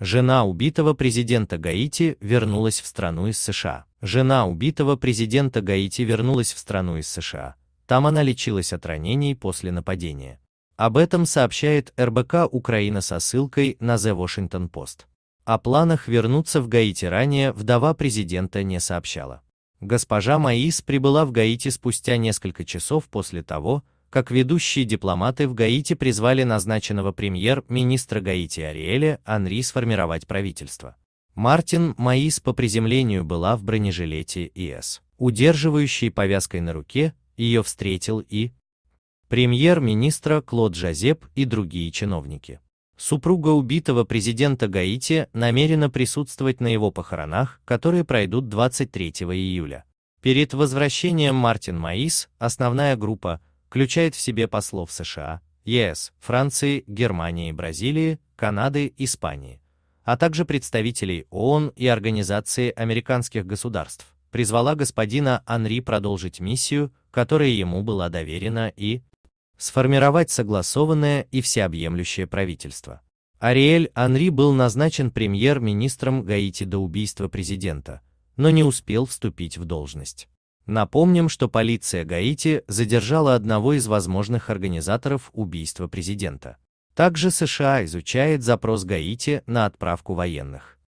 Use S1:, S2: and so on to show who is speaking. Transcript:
S1: Жена убитого президента Гаити вернулась в страну из США. Жена убитого президента Гаити вернулась в страну из США. Там она лечилась от ранений после нападения. Об этом сообщает РБК Украина со ссылкой на The Washington Post. О планах вернуться в Гаити ранее вдова президента не сообщала. Госпожа Маис прибыла в Гаити спустя несколько часов после того, как ведущие дипломаты в Гаити призвали назначенного премьер-министра Гаити Ариэля Анри сформировать правительство. Мартин Маис по приземлению была в бронежилете ИС, удерживающей повязкой на руке, ее встретил и премьер-министра Клод Жазеп и другие чиновники. Супруга убитого президента Гаити намерена присутствовать на его похоронах, которые пройдут 23 июля. Перед возвращением Мартин Маис, основная группа, включает в себе послов США, ЕС, Франции, Германии, Бразилии, Канады, Испании, а также представителей ООН и Организации американских государств, призвала господина Анри продолжить миссию, которая ему была доверена и сформировать согласованное и всеобъемлющее правительство. Ариэль Анри был назначен премьер-министром Гаити до убийства президента, но не успел вступить в должность. Напомним, что полиция Гаити задержала одного из возможных организаторов убийства президента. Также США изучает запрос Гаити на отправку военных.